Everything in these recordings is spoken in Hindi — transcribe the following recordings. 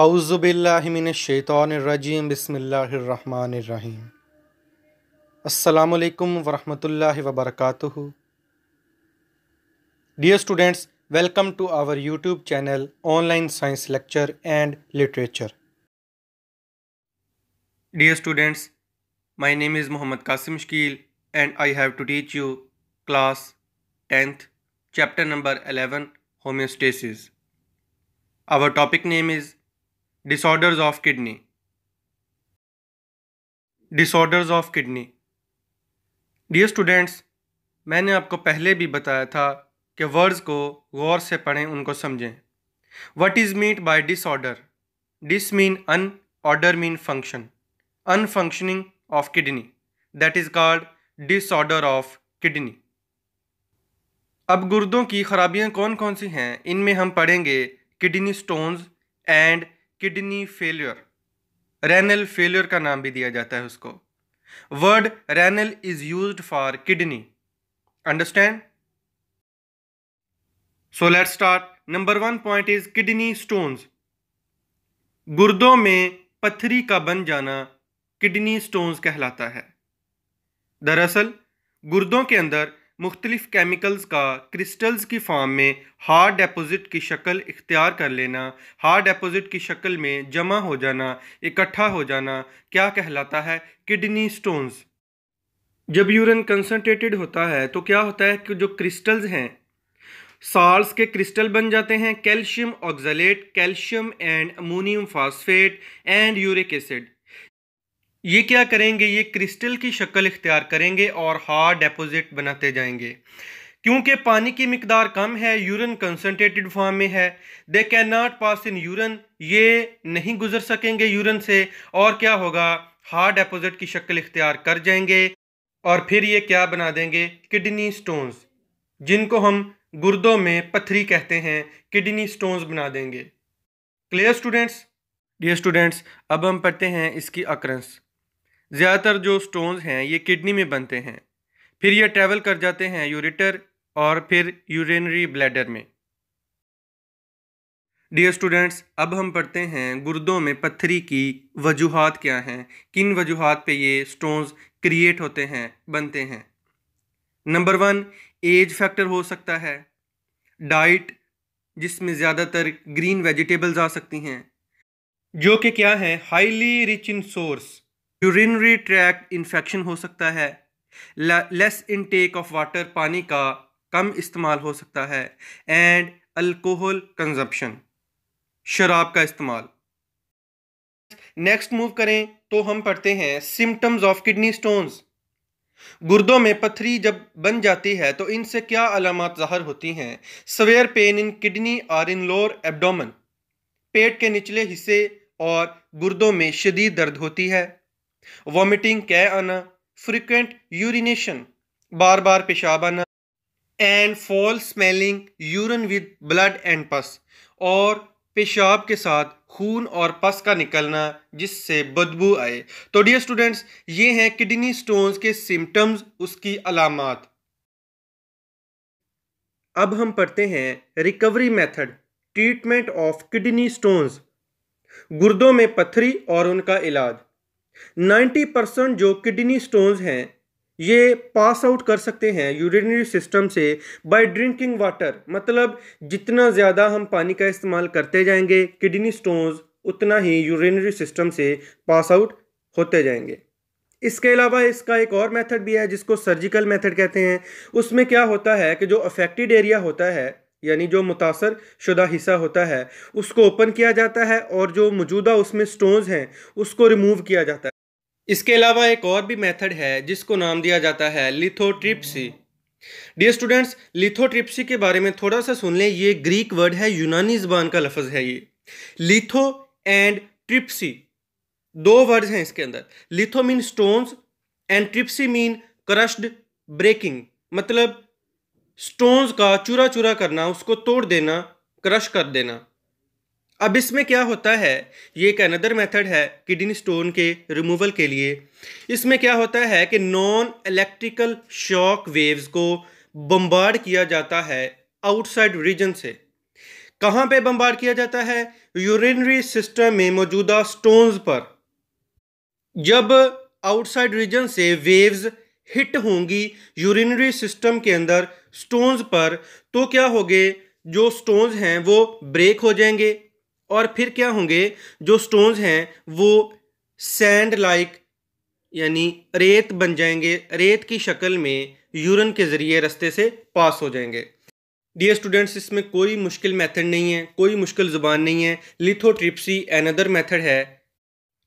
आउज़बिल्लिमिनशैतरजीम बसमीम अल्लाम वरहमल वबरक dear students welcome to our YouTube channel online science lecture and literature dear students my name is Mohammad Qasim Shakeel and I have to teach you class tenth chapter number eleven homeostasis our topic name is disorders of kidney disorders of kidney dear students मैंने आपको पहले भी बताया था कि वर्ड्स को गौर से पढ़ें उनको समझें what is meant by disorder dis mean un order mean function un functioning of kidney that is called disorder of kidney अब गुर्दों की खराबियां कौन कौन सी हैं इनमें हम पढ़ेंगे kidney stones and kidney failure renal failure का नाम भी दिया जाता है उसको word renal is use for kidney understand so let start number one point is kidney stones गुर्दों में पत्थरी का बन जाना किडनी स्टोन्स कहलाता है दरअसल गुर्दों के अंदर मुख्तलिफ़ केमिकल्स का क्रिस्टल्स की फार्म में हार्ड डेपोज़िट की शक्ल इख्तियार कर लेना हार्ड डेपोज़िट की शक्ल में जमा हो जाना इकट्ठा हो जाना क्या कहलाता है किडनी स्टोन्स जब यूरन कंसनट्रेटेड होता है तो क्या होता है कि जो क्रिस्टल्स हैं साल्स के क्रिस्टल बन जाते हैं calcium oxalate calcium and ammonium phosphate and uric acid ये क्या करेंगे ये क्रिस्टल की शक्ल इख्तियार करेंगे और हार्ड डेपोज़िट बनाते जाएंगे क्योंकि पानी की मकदार कम है यूरन कंसनट्रेटेड फॉर्म में है दे कैन नाट पास इन यूरन ये नहीं गुजर सकेंगे यूरन से और क्या होगा हार्ड डेपोज़िट की शक्ल इख्तियार कर जाएंगे और फिर ये क्या बना देंगे किडनी स्टोन्स जिनको हम गुर्दों में पथरी कहते हैं किडनी स्टोन्स बना देंगे क्लियर स्टूडेंट्स डियर स्टूडेंट्स अब हम पढ़ते हैं इसकी अक्रंस ज़्यादातर जो स्टोन्स हैं ये किडनी में बनते हैं फिर ये ट्रैवल कर जाते हैं यूरिटर और फिर यूरिनरी ब्लैडर में डियर स्टूडेंट्स अब हम पढ़ते हैं गुर्दों में पत्थरी की वजूहत क्या हैं किन वजूहत पे ये स्टोन्स क्रिएट होते हैं बनते हैं नंबर वन एज फैक्टर हो सकता है डाइट जिसमें ज़्यादातर ग्रीन वेजिटेबल्स आ सकती हैं जो कि क्या है highly rich in source urinary tract infection हो सकता है लेस इनटेक ऑफ वाटर पानी का कम इस्तेमाल हो सकता है एंड अल्कोहल कंजप्शन शराब का इस्तेमाल नेक्स्ट मूव करें तो हम पढ़ते हैं सिम्टम्स ऑफ किडनी स्टोन्स गुर्दों में पथरी जब बन जाती है तो इनसे क्या अलामत ज़ाहर होती हैं सवेयर पेन इन किडनी और इन लोअर एबडोमन पेट के निचले हिस्से और गुर्दों में शदीद दर्द होती है वॉमिटिंग कह आना फ्रिक्वेंट यूरिनेशन बार बार पेशाब आना and foul smelling urine with blood and pus और पेशाब के साथ खून और पस का निकलना जिससे बदबू आए तो डियर स्टूडेंट्स ये हैं किडनी स्टोन्स के सिम्टम्स उसकी अलामत अब हम पढ़ते हैं recovery method treatment of kidney stones गुर्दों में पथरी और उनका इलाज 90 परसेंट जो किडनी स्टोन्स हैं ये पास आउट कर सकते हैं यूरिनरी सिस्टम से बाय ड्रिंकिंग वाटर मतलब जितना ज़्यादा हम पानी का इस्तेमाल करते जाएंगे किडनी स्टोन्स उतना ही यूरिनरी सिस्टम से पास आउट होते जाएंगे इसके अलावा इसका एक और मेथड भी है जिसको सर्जिकल मेथड कहते हैं उसमें क्या होता है कि जो अफेक्टेड एरिया होता है यानी जो मुतासर शुदा हिस्सा होता है उसको ओपन किया जाता है और जो मौजूदा उसमें स्टोन्स हैं उसको रिमूव किया जाता है इसके अलावा एक और भी मेथड है जिसको नाम दिया जाता है लिथोट्रिप्सी डियर स्टूडेंट्स लिथोट्रिप्सी के बारे में थोड़ा सा सुन लें ये ग्रीक वर्ड है यूनानी ज़बान का लफज है ये लिथो एंड ट्रिप्सी दो वर्ड्स हैं इसके अंदर litho mean stones and tripsy mean crushed breaking मतलब स्टोन्स का चूरा चूरा करना उसको तोड़ देना क्रश कर देना अब इसमें क्या होता है ये एक अनदर मेथड है किडनी स्टोन के रिमूवल के लिए इसमें क्या होता है कि नॉन इलेक्ट्रिकल शॉक वेव्स को बम्बार्ड किया जाता है आउटसाइड रीजन से कहाँ पे बम्बार्ड किया जाता है यूरिनरी सिस्टम में मौजूदा स्टोन्स पर जब आउटसाइड रीजन से वेव्स हिट होंगी यूरिनरी सिस्टम के अंदर स्टोन्स पर तो क्या होंगे जो स्टोन्स हैं वो ब्रेक हो जाएंगे और फिर क्या होंगे जो स्टोन्स हैं वो सैंड लाइक यानी रेत बन जाएंगे रेत की शक्ल में यूरन के ज़रिए रस्ते से पास हो जाएंगे डियर स्टूडेंट्स इसमें कोई मुश्किल मेथड नहीं है कोई मुश्किल ज़ुबान नहीं है लिथोट्रिप्सी एनदर मेथड है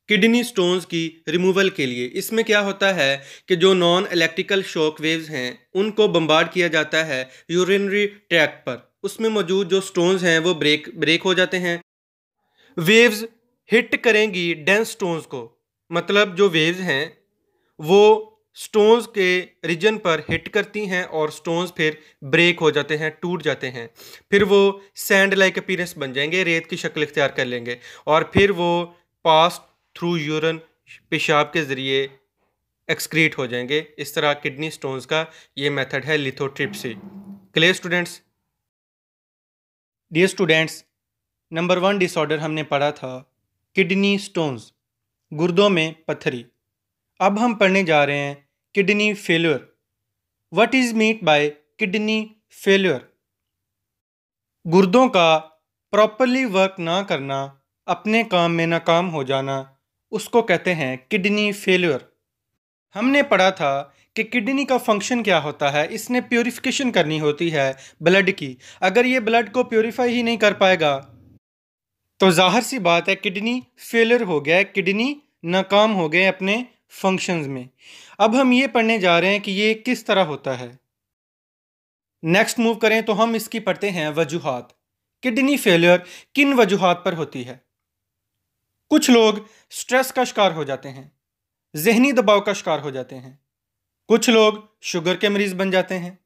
किडनी स्टोन्स की रिमूवल के लिए इसमें क्या होता है कि जो नॉन इलेक्ट्रिकल शॉक वेव्स हैं उनको बम्बार्ड किया जाता है यूरिनरी ट्रैक पर उसमें मौजूद जो स्टोन्स हैं वो ब्रेक ब्रेक हो जाते हैं वेव्स हिट करेंगी डेंस स्टोन्स को मतलब जो वेव्स हैं वो स्टोन्स के रीजन पर हिट करती हैं और स्टोन्स फिर ब्रेक हो जाते हैं टूट जाते हैं फिर वो सैंड लाइक अपीरेंस बन जाएंगे रेत की शक्ल इख्तियार कर लेंगे और फिर वो पास्ट थ्रू यूरन पेशाब के ज़रिए एक्सक्रीट हो जाएंगे इस तरह किडनी स्टोन्स का ये मेथड है lithotripsy clear students dear students number one disorder हमने पढ़ा था किडनी स्टोन्स गुर्दों में पत्थरी अब हम पढ़ने जा रहे हैं kidney failure what is meant by kidney failure गुर्दों का प्रॉपरली वर्क ना करना अपने काम में नाकाम हो जाना उसको कहते हैं किडनी फेल्योर हमने पढ़ा था कि किडनी का फंक्शन क्या होता है इसने प्योरीफिकेशन करनी होती है ब्लड की अगर ये ब्लड को प्योरीफाई ही नहीं कर पाएगा तो जाहिर सी बात है किडनी फेलर हो गया किडनी नाकाम हो गए अपने फंक्शंस में अब हम ये पढ़ने जा रहे हैं कि ये किस तरह होता है नेक्स्ट मूव करें तो हम इसकी पढ़ते हैं वजूहत किडनी फेलियर किन वजूहत पर होती है कुछ लोग स्ट्रेस का शिकार हो जाते हैं जहनी दबाव का शिकार हो जाते हैं कुछ लोग शुगर के मरीज बन जाते हैं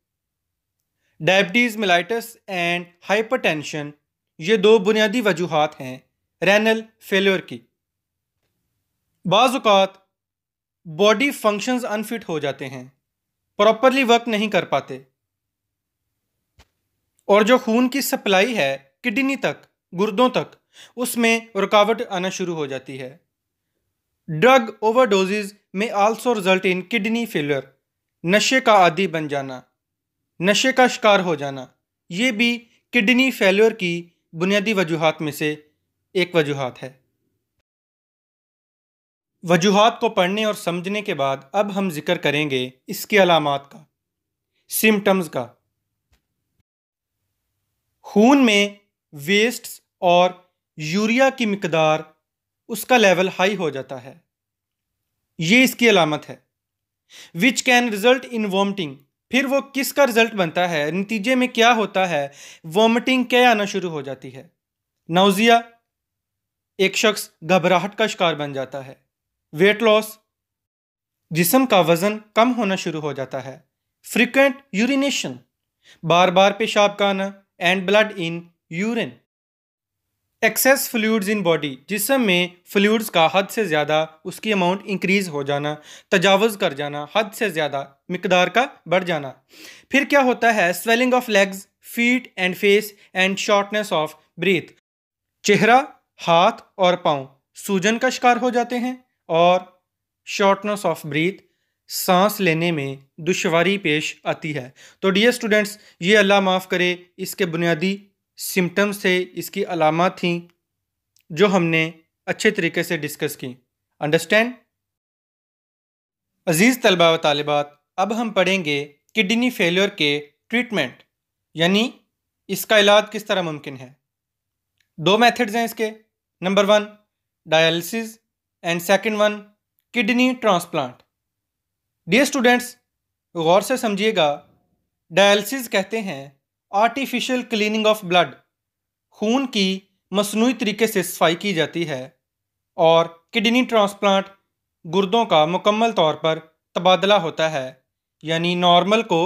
डायबिटीज़ मिलाइटस एंड हाइपरटेंशन ये दो बुनियादी वजूहत हैं रेनल फेलियर की बाज़ात बॉडी फंक्शंस अनफिट हो जाते हैं प्रॉपरली वर्क नहीं कर पाते और जो खून की सप्लाई है किडनी तक गुर्दों तक उसमें रुकावट आना शुरू हो जाती है ड्रग ओवरडोजेज में also result in kidney failure नशे का आदि बन जाना नशे का शिकार हो जाना ये भी किडनी फेलियर की बुनियादी वजूहत में से एक वजूहत है वजूहत को पढ़ने और समझने के बाद अब हम जिक्र करेंगे इसकी अलामत का सिम्टम्स का खून में वेस्ट और यूरिया की मकदार उसका लेवल हाई हो जाता है ये इसकी अलामत है which can result in vomiting फिर वो किसका रिजल्ट बनता है नतीजे में क्या होता है वॉमिटिंग क्या आना शुरू हो जाती है नाउजिया एक शख्स घबराहट का शिकार बन जाता है वेट लॉस जिसम का वज़न कम होना शुरू हो जाता है फ्रिक्वेंट यूरिनेशन बार बार पेशाब का आना and blood in urine excess fluids in body जिसम में फ्लूड्स का हद से ज़्यादा उसकी अमाउंट इंक्रीज़ हो जाना तजावज़ कर जाना हद से ज़्यादा मकदार का बढ़ जाना फिर क्या होता है swelling of legs feet and face and shortness of breath चेहरा हाथ और पाँव सूजन का शिकार हो जाते हैं और शॉर्टनेस ऑफ ब्रीथ सांस लेने में दुशारी पेश आती है तो डियर स्टूडेंट्स ये अल्लाह माफ़ करे इसके बुनियादी सिम्टम्स थे इसकी अलामत थी जो हमने अच्छे तरीके से डिस्कस की अंडरस्टैंड अज़ीज़ तलबा व तालिबात अब हम पढ़ेंगे किडनी फेलियर के ट्रीटमेंट यानी इसका इलाज किस तरह मुमकिन है दो मेथड्स हैं इसके number one dialysis and second one kidney transplant dear students गौर से समझिएगा डायलिसिस कहते हैं आर्टिफिशियल क्लीनिंग ऑफ ब्लड खून की मसनू तरीके से सफाई की जाती है और किडनी ट्रांसप्लांट गुर्दों का मुकम्मल तौर पर तबादला होता है यानी नॉर्मल को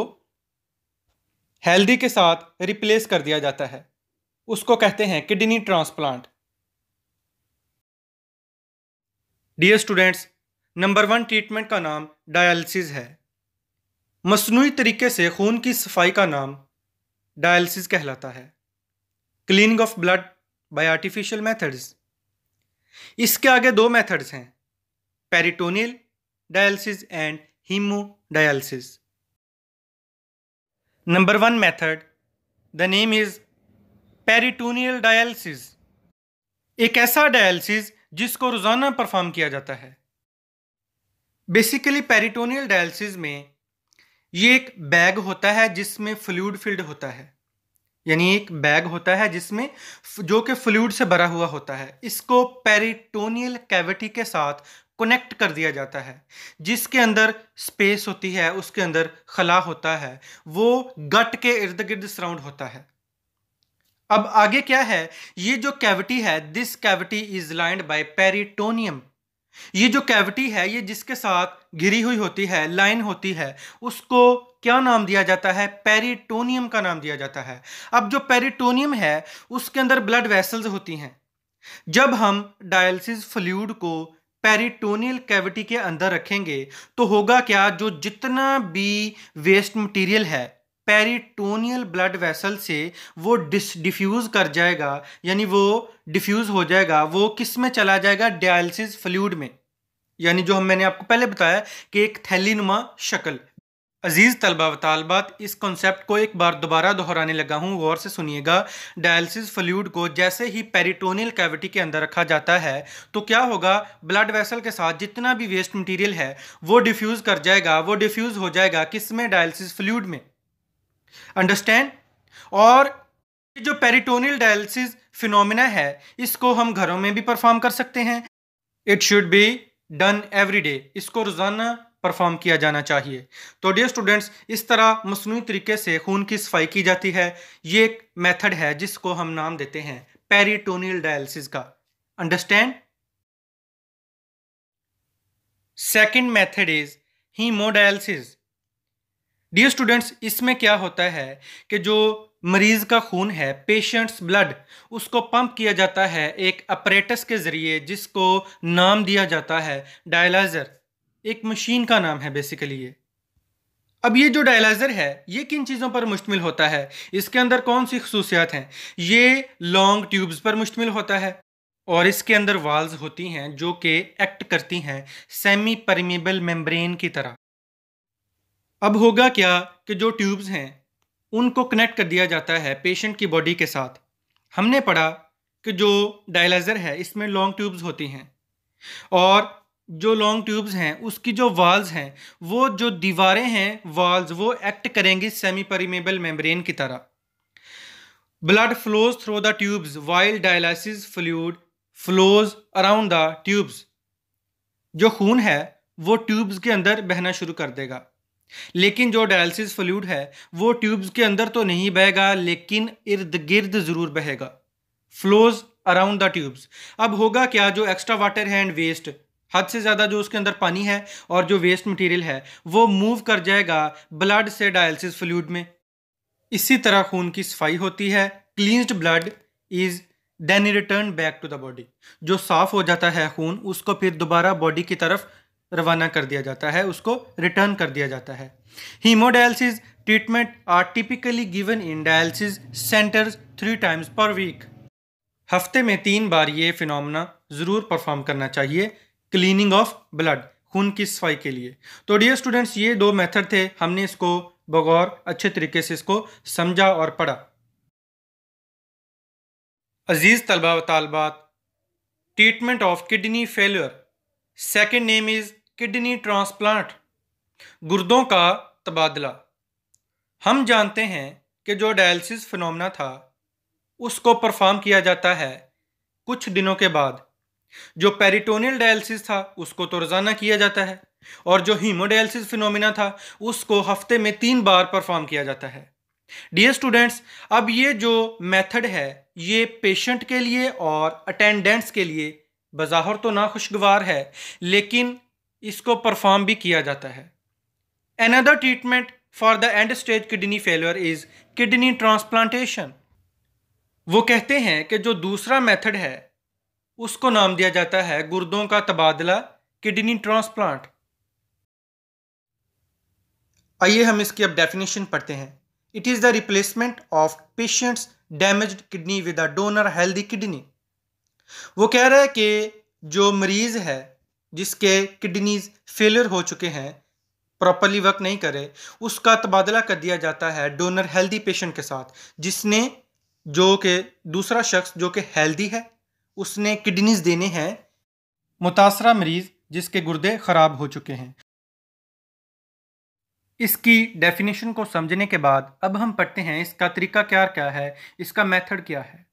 हेल्दी के साथ रिप्लेस कर दिया जाता है उसको कहते हैं kidney transplant dear students number one treatment का नाम डायलिसिस है मसनू तरीके से खून की सफाई का नाम डायलिसिस कहलाता है cleaning of blood by artificial methods इसके आगे दो मेथड्स हैं peritoneal dialysis and hemo dialysis number one method the name is peritoneal dialysis एक ऐसा डायलिसिस जिसको रोज़ाना परफॉर्म किया जाता है बेसिकली पेरिटोनियल डायलिसिस में ये एक बैग होता है जिसमें फ्लूड फिल्ड होता है यानी एक बैग होता है जिसमें जो कि फ्लूड से भरा हुआ होता है इसको पेरिटोनियल कैविटी के साथ कनेक्ट कर दिया जाता है जिसके अंदर स्पेस होती है उसके अंदर खला होता है वो गट के इर्द गिर्द सराउंड होता है अब आगे क्या है ये जो कैविटी है this cavity is lined by peritoneum ये जो कैविटी है ये जिसके साथ घिरी हुई होती है लाइन होती है उसको क्या नाम दिया जाता है पेरिटोनियम का नाम दिया जाता है अब जो पेरिटोनियम है उसके अंदर ब्लड वेसल्स होती हैं जब हम डायलिसिस फ्लूड को पेरिटोनियल कैविटी के अंदर रखेंगे तो होगा क्या जो जितना भी वेस्ट मटेरियल है पेरिटोनियल ब्लड वेसल से वो डिस डिफ्यूज़ कर जाएगा यानी वो डिफ्यूज़ हो जाएगा वो किस में चला जाएगा डायलिसिस फ्लूड में यानी जो हम मैंने आपको पहले बताया कि एक थैलीनुमा शक्ल अजीज़ तलबा व तालबात इस कॉन्सेप्ट को एक बार दोबारा दोहराने लगा हूँ गौर से सुनिएगा डायलिसिस फ्लूड को जैसे ही पेरिटोनियल कैविटी के अंदर रखा जाता है तो क्या होगा ब्लड वेसल के साथ जितना भी वेस्ट मटेरियल है वो डिफ्यूज़ कर जाएगा वो डिफ्यूज़ हो जाएगा किस में डायलिसिस फ्लूड में अंडरस्टैंड और जो पेरिटोनियल डायलिसिस फिनोमिना है इसको हम घरों में भी परफॉर्म कर सकते हैं it should be done every day इसको रोज़ाना परफॉर्म किया जाना चाहिए तो डियर स्टूडेंट्स इस तरह मसनू तरीके से खून की सफाई की जाती है ये एक मेथड है जिसको हम नाम देते हैं पेरिटोनियल डायलिसिस का understand second method is hemodialysis dear students इसमें क्या होता है कि जो मरीज का खून है पेशेंट्स ब्लड उसको पंप किया जाता है एक अपरेटस के ज़रिए जिसको नाम दिया जाता है डायलाइज़र एक मशीन का नाम है बेसिकली ये अब ये जो डायलाइज़र है ये किन चीज़ों पर मुश्तमिल होता है इसके अंदर कौन सी खसूसियात हैं ये लॉन्ग ट्यूब्स पर मुश्तमिल होता है और इसके अंदर वाल्स होती हैं जो कि एक्ट करती हैं सेमी परमिबल मेम्ब्रेन की तरह अब होगा क्या कि जो ट्यूब्स हैं उनको कनेक्ट कर दिया जाता है पेशेंट की बॉडी के साथ हमने पढ़ा कि जो डायलाइज़र है इसमें लॉन्ग ट्यूब्स होती हैं और जो लॉन्ग ट्यूब्स हैं उसकी जो वाल्स हैं वो जो दीवारें हैं वाल्स वो एक्ट करेंगी सेमी परिमेबल मेम्ब्रेन की तरह blood flows through the tubes while dialysis fluid flows around the tubes जो खून है वो ट्यूब्स के अंदर बहना शुरू कर देगा लेकिन जो डायलिसिस फ्लूड है वो ट्यूब्स के अंदर तो नहीं बहेगा लेकिन इर्द गिर्द ज़रूर बहेगा फ्लोज अराउंड द ट्यूब्स अब होगा क्या जो एक्स्ट्रा वाटर है एंड वेस्ट हद से ज़्यादा जो उसके अंदर पानी है और जो वेस्ट मटेरियल है वो मूव कर जाएगा ब्लड से डायलिसिस फ्लूड में इसी तरह खून की सफाई होती है cleansed blood is then return back to the body जो साफ़ हो जाता है खून उसको फिर दोबारा बॉडी की तरफ रवाना कर दिया जाता है उसको रिटर्न कर दिया जाता है hemodialysis treatment are typically given in dialysis centres three times per week हफ्ते में तीन बार ये फिनोमेना ज़रूर परफॉर्म करना चाहिए क्लीनिंग ऑफ ब्लड खून की सफाई के लिए तो डियर स्टूडेंट्स ये दो मेथड थे हमने इसको बगौर अच्छे तरीके से इसको समझा और पढ़ा अजीज़ तलबा व treatment of kidney failure second name is kidney transplant गुर्दों का तबादला हम जानते हैं कि जो डायलिसिस फिनोमना था उसको परफॉर्म किया जाता है कुछ दिनों के बाद जो पेरिटोनियल डायलिसिस था उसको तो रोज़ाना किया जाता है और जो हीमोडायलिसिस फिनोमिना था उसको हफ्ते में तीन बार परफॉर्म किया जाता है डियर स्टूडेंट्स अब ये जो मेथड है ये पेशेंट के लिए और अटेंडेंट्स के लिए बज़ाहर तो नाखुशगवार है लेकिन इसको परफॉर्म भी किया जाता है another treatment for the end stage kidney failure is kidney transplantation वो कहते हैं कि जो दूसरा मेथड है उसको नाम दिया जाता है गुर्दों का तबादला किडनी ट्रांसप्लांट आइए हम इसकी अब डेफिनेशन पढ़ते हैं it is the replacement of patients damaged kidney with a donor healthy kidney वो कह रहा है कि जो मरीज़ है जिसके किडनीज फेलियर हो चुके हैं प्रॉपरली वर्क नहीं करे उसका तबादला कर दिया जाता है डोनर हेल्दी पेशेंट के साथ जिसने जो कि दूसरा शख्स जो कि हेल्दी है उसने किडनीज देने हैं मुतासरा मरीज़ जिसके गुर्दे ख़राब हो चुके हैं इसकी डेफिनेशन को समझने के बाद अब हम पढ़ते हैं इसका तरीका क्या क्या है इसका मेथड क्या है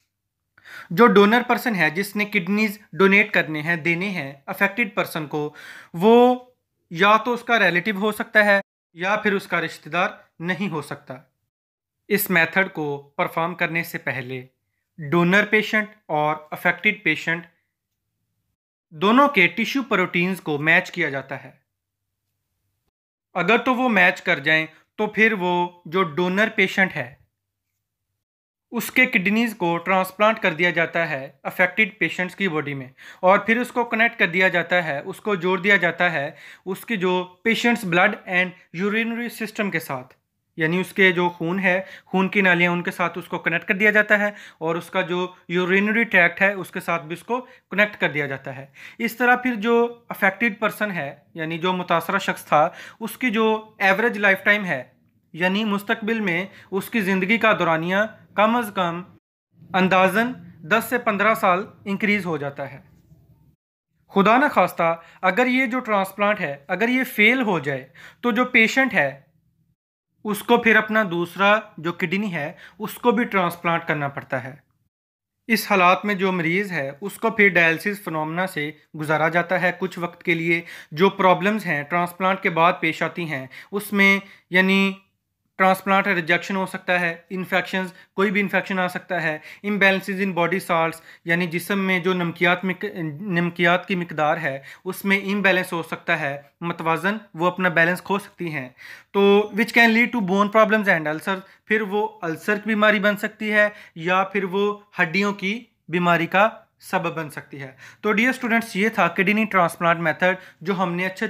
जो डोनर पर्सन है जिसने किडनीज डोनेट करने हैं देने हैं अफेक्टेड पर्सन को वो या तो उसका रिलेटिव हो सकता है या फिर उसका रिश्तेदार नहीं हो सकता इस मेथड को परफॉर्म करने से पहले डोनर पेशेंट और अफेक्टेड पेशेंट दोनों के टिश्यू प्रोटीन्स को मैच किया जाता है अगर तो वो मैच कर जाएं तो फिर वो जो डोनर पेशेंट है उसके किडनीज को ट्रांसप्लांट कर दिया जाता है अफेक्टेड पेशेंट्स की बॉडी में और फिर उसको कनेक्ट कर दिया जाता है उसको जोड़ दिया जाता है उसके जो patients blood and urinary system के साथ यानी उसके जो खून है खून की नालियाँ उनके साथ उसको कनेक्ट कर दिया जाता है और उसका जो यूरिनरी ट्रैक्ट है उसके साथ भी उसको कनेक्ट कर दिया जाता है इस तरह फिर जो अफेक्टेड पर्सन है यानी जो मुतासरा शख्स था उसकी जो एवरेज लाइफ टाइम है यानी मुस्तबिल में उसकी ज़िंदगी का दौरानिया कम अज़ कम अंदाजन 10 से 15 साल इंक्रीज़ हो जाता है खुदा न खास्ता अगर ये जो ट्रांसप्लांट है अगर ये फेल हो जाए तो जो पेशेंट है उसको फिर अपना दूसरा जो किडनी है उसको भी ट्रांसप्लांट करना पड़ता है इस हालात में जो मरीज़ है उसको फिर डायलिसिस फिनोमेना से गुजारा जाता है कुछ वक्त के लिए जो प्रॉब्लम्स हैं ट्रांसप्लांट के बाद पेश आती हैं उसमें यानी ट्रांसप्लांट रिजेक्शन हो सकता है इन्फेक्शन कोई भी इन्फेक्शन आ सकता है इम्बेलेंसेज इन बॉडी साल्ट यानी जिसम में जो नमकियात नमकियात की मकदार है उसमें इम्बेलेंस हो सकता है मतवाजन वो अपना बैलेंस खो सकती हैं तो which can lead to bone problems and ulcer फिर वो अल्सर की बीमारी बन सकती है या फिर वो हड्डियों की बीमारी का सबब बन सकती है तो डियर स्टूडेंट्स ये था किडनी ट्रांसप्लांट मेथड जो हमने अच्छे